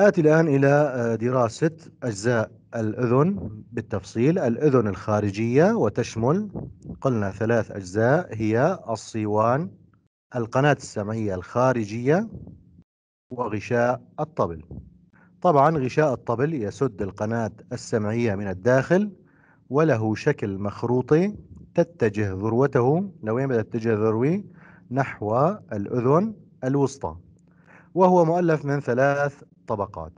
آتي الآن إلى آه، دراسة أجزاء الأذن بالتفصيل الأذن الخارجية وتشمل قلنا ثلاث أجزاء هي الصيوان القناة السمعية الخارجية وغشاء الطبل طبعا غشاء الطبل يسد القناة السمعية من الداخل وله شكل مخروطي تتجه ذروته لوين بدأت تتجه ذروي نحو الأذن الوسطى وهو مؤلف من ثلاث طبقات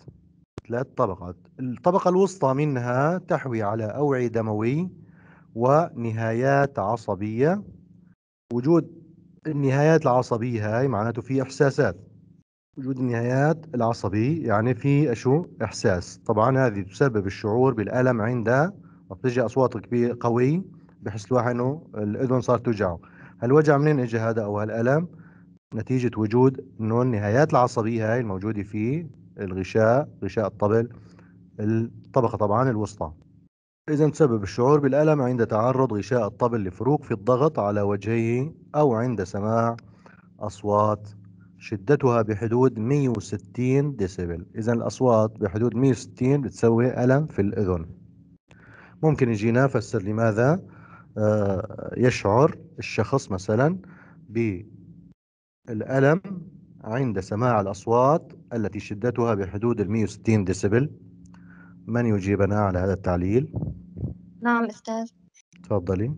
ثلاث طبقات الطبقة الوسطى منها تحوي على أوعي دموي ونهايات عصبية وجود النهايات العصبية هاي معناته في إحساسات وجود النهايات العصبية يعني في شو إحساس طبعا هذه تسبب الشعور بالألم عندها بتجي أصوات كبير قوي بحس الواحد إنه الأذن صارت توجعه هالوجع منين إجى هذا أو هالألم نتيجة وجود إنه النهايات العصبية هاي الموجودة فيه الغشاء غشاء الطبل الطبقة طبعا الوسطى إذا تسبب الشعور بالألم عند تعرض غشاء الطبل لفروق في الضغط على وجهه أو عند سماع أصوات شدتها بحدود 160 ديسيبل إذا الأصوات بحدود 160 بتسوي ألم في الأذن ممكن يجينا فسر لماذا آه، يشعر الشخص مثلا بالألم عند سماع الأصوات التي شدتها بحدود ال 160 ديسيبل من يجيبنا على هذا التعليل؟ نعم أستاذ تفضلي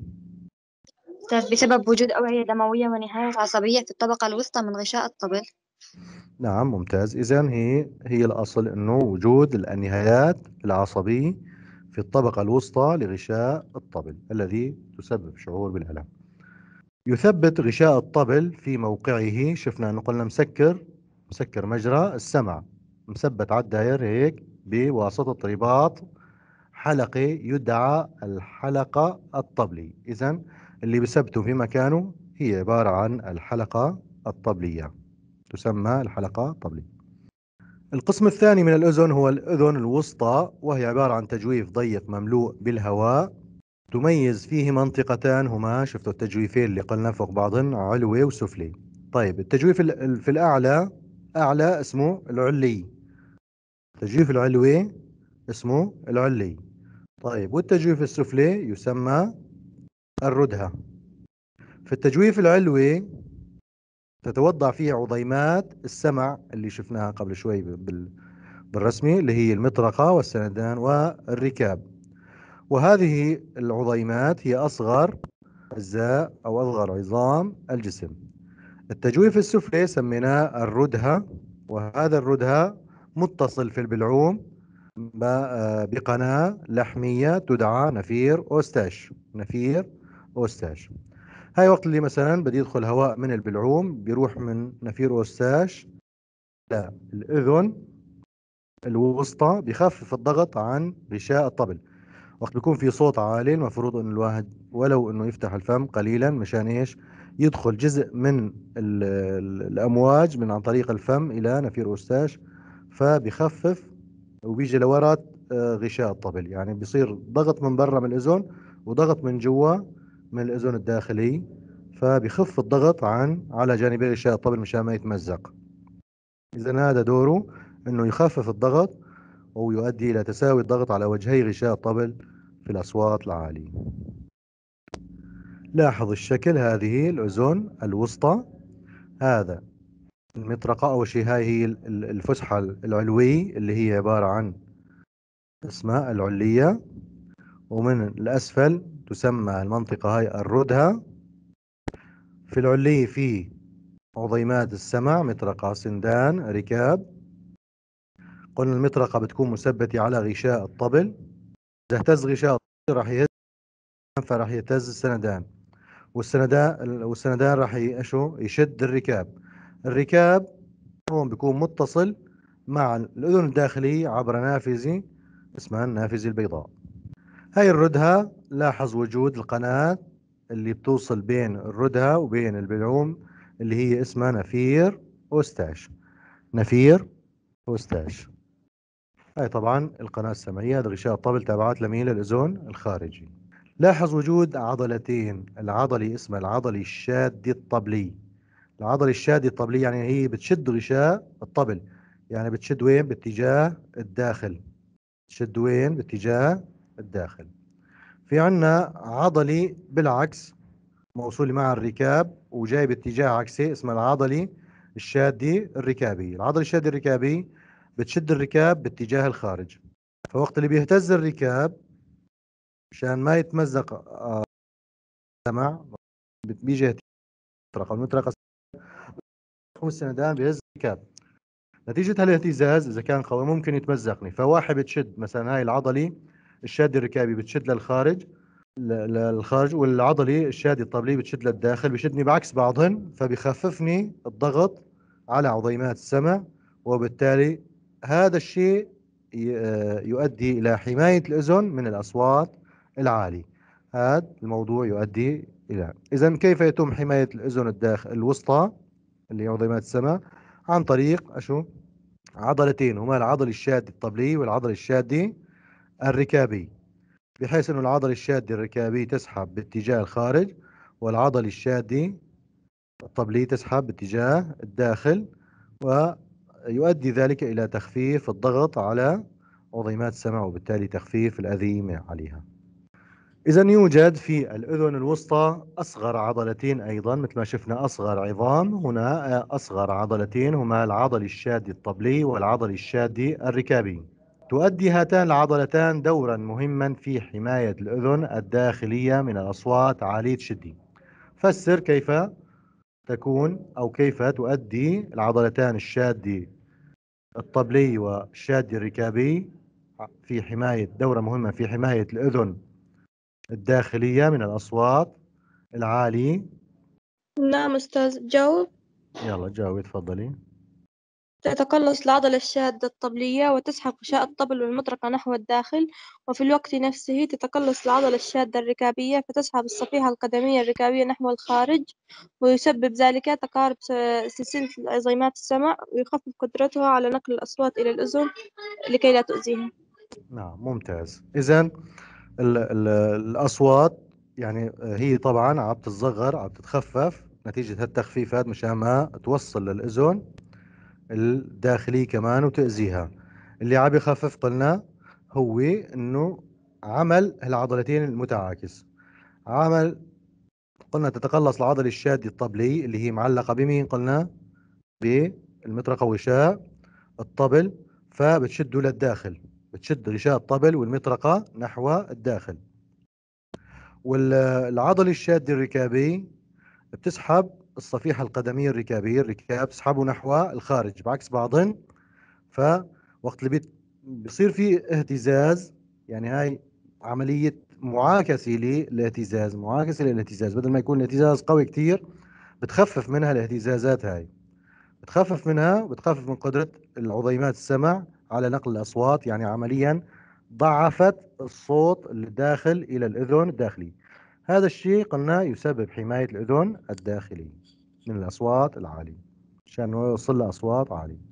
أستاذ بسبب وجود أوعية دموية ونهاية عصبية في الطبقة الوسطى من غشاء الطبل نعم ممتاز إذا هي هي الأصل أنه وجود النهايات العصبية في الطبقة الوسطى لغشاء الطبل الذي تسبب شعور بالألم يثبت غشاء الطبل في موقعه شفنا انه قلنا مسكر مسكر مجرى السمع مثبت على الداير هيك بواسطة رباط حلقي يدعى الحلقة الطبلي إذا اللي بثبته في مكانه هي عبارة عن الحلقة الطبلية تسمى الحلقة الطبلية القسم الثاني من الأذن هو الأذن الوسطى وهي عبارة عن تجويف ضيق مملوء بالهواء تميز فيه منطقتان هما شفتوا التجويفين اللي قلنا فوق بعضن علوي وسفلي طيب التجويف في الأعلى أعلى اسمه العلي التجويف العلوي اسمه العلي طيب والتجويف السفلي يسمى الردهة في التجويف العلوي تتوضع فيه عظيمات السمع اللي شفناها قبل شوي بالرسمي اللي هي المطرقة والسندان والركاب وهذه العظيمات هي أصغر أجزاء أو أصغر عظام الجسم التجويف السفلي سميناه الردهة وهذا الردهة متصل في البلعوم آه، بقناة لحمية تدعى نفير أوستاش نفير أوستاش هاي وقت اللي مثلا بدي يدخل هواء من البلعوم بيروح من نفير أوستاش لا الأذن الوسطى بخفف الضغط عن غشاء الطبل وقت بيكون في صوت عالي المفروض انه الواحد ولو انه يفتح الفم قليلا مشان ايش يدخل جزء من الامواج من عن طريق الفم الى نفير اوستاش فبخفف وبيجي لورا آه، غشاء الطبل يعني بيصير ضغط من برا من الاذن وضغط من جوا من الاذن الداخلي فبخف الضغط عن على جانبي غشاء الطبل مشان ما يتمزق اذا هذا دوره انه يخفف الضغط أو يؤدي إلى تساوي الضغط على وجهي غشاء الطبل في الأصوات العالية لاحظ الشكل هذه الأذن الوسطى هذا المطرقة أو شيء هاي هي الفسحة العلوي اللي هي عبارة عن اسماء العلية ومن الأسفل تسمى المنطقة هاي الردهة في العلي في عظيمات السمع مطرقة سندان ركاب قلنا المطرقة بتكون مثبتة على غشاء الطبل إذا اهتز غشاء الطبل راح يهز فراح يهتز السندان والسندان والسندان راح شو يشد الركاب الركاب هون بيكون متصل مع الأذن الداخلية عبر نافذة اسمها النافذة البيضاء هاي الردهة لاحظ وجود القناة اللي بتوصل بين الردهة وبين البلعوم اللي هي اسمها نفير أوستاش نفير أوستاش هاي طبعا القناة السمعية هذا غشاء الطبل تابعات لمين للأزون الخارجي لاحظ وجود عضلتين العضلة اسمها العضلة الشادي الطبلي العضلة الشادي الطبلي يعني هي بتشد غشاء الطبل يعني بتشد وين باتجاه الداخل بتشد وين باتجاه الداخل في عنا عضلي بالعكس موصول مع الركاب وجاي باتجاه عكسي اسمها العضلي الشادي الركابي العضلة الشادي الركابي بتشد الركاب باتجاه الخارج فوقت اللي بيهتز الركاب مشان ما يتمزق السمع آه، بيجي المطرقه المطرقه السندان بيهز الركاب نتيجة هالاهتزاز إذا كان قوي ممكن يتمزقني فواحد بتشد مثلا هاي العضلي الشادي الركابي بتشد للخارج للخارج والعضلي الشادي الطبلي بتشد للداخل بشدني بعكس بعضهن فبيخففني الضغط على عظيمات السمع وبالتالي هذا الشيء آه، يؤدي إلى حماية الأذن من الأصوات العالية هذا الموضوع يؤدي إلى إذا كيف يتم حماية الأذن الداخل الوسطى اللي هي عظيمات السمع عن طريق أشو عضلتين هما العضل الشادي الطبلي والعضل الشادي الركابي بحيث انه العضل الشادي الركابي تسحب باتجاه الخارج والعضل الشادي الطبلي تسحب باتجاه الداخل و يؤدي ذلك إلى تخفيف الضغط على عظيمات السمع وبالتالي تخفيف الأذيمة عليها إذا يوجد في الأذن الوسطى أصغر عضلتين أيضا مثل ما شفنا أصغر عظام هنا أصغر عضلتين هما العضل الشادي الطبلي والعضل الشادي الركابي تؤدي هاتان العضلتان دورا مهما في حماية الأذن الداخلية من الأصوات عالية الشدة فسر كيف تكون أو كيف تؤدي العضلتان الشادي الطبلي والشادي الركابي في حماية دورة مهمة في حماية الأذن الداخلية من الأصوات العالية نعم أستاذ جاوب يلا جاوبي تفضلي تتقلص العضلة الشادة الطبلية وتسحب غشاء الطبل والمطرقة نحو الداخل وفي الوقت نفسه تتقلص العضلة الشادة الركابية فتسحب الصفيحة القدمية الركابية نحو الخارج ويسبب ذلك تقارب سلسلة عظيمات السمع ويخفف قدرتها على نقل الأصوات إلى الأذن لكي لا تؤذيها نعم ممتاز إذا الأصوات يعني هي طبعا عم تتصغر عم تتخفف نتيجة هالتخفيفات مشان ما توصل للأذن الداخلي كمان وتأذيها اللي عم يخفف قلنا هو انه عمل العضلتين المتعاكس عمل قلنا تتقلص العضلة الشادة الطبلي اللي هي معلقة بمين قلنا بالمطرقة وشاء الطبل فبتشده للداخل بتشد غشاء الطبل والمطرقة نحو الداخل والعضلة الشادة الركابي بتسحب الصفيحة القدمية الركابية الركاب سحبوا نحو الخارج بعكس بعضن فوقت اللي بيصير في اهتزاز يعني هاي عملية معاكسة للاهتزاز معاكسة للاهتزاز بدل ما يكون الاهتزاز قوي كثير بتخفف منها الاهتزازات هاي بتخفف منها بتخفف من قدرة العظيمات السمع على نقل الأصوات يعني عمليا ضعفت الصوت الداخل إلى الأذن الداخلي هذا الشيء قلنا يسبب حماية الأذن الداخلي من الأصوات العالية عشان يوصل لأصوات عالية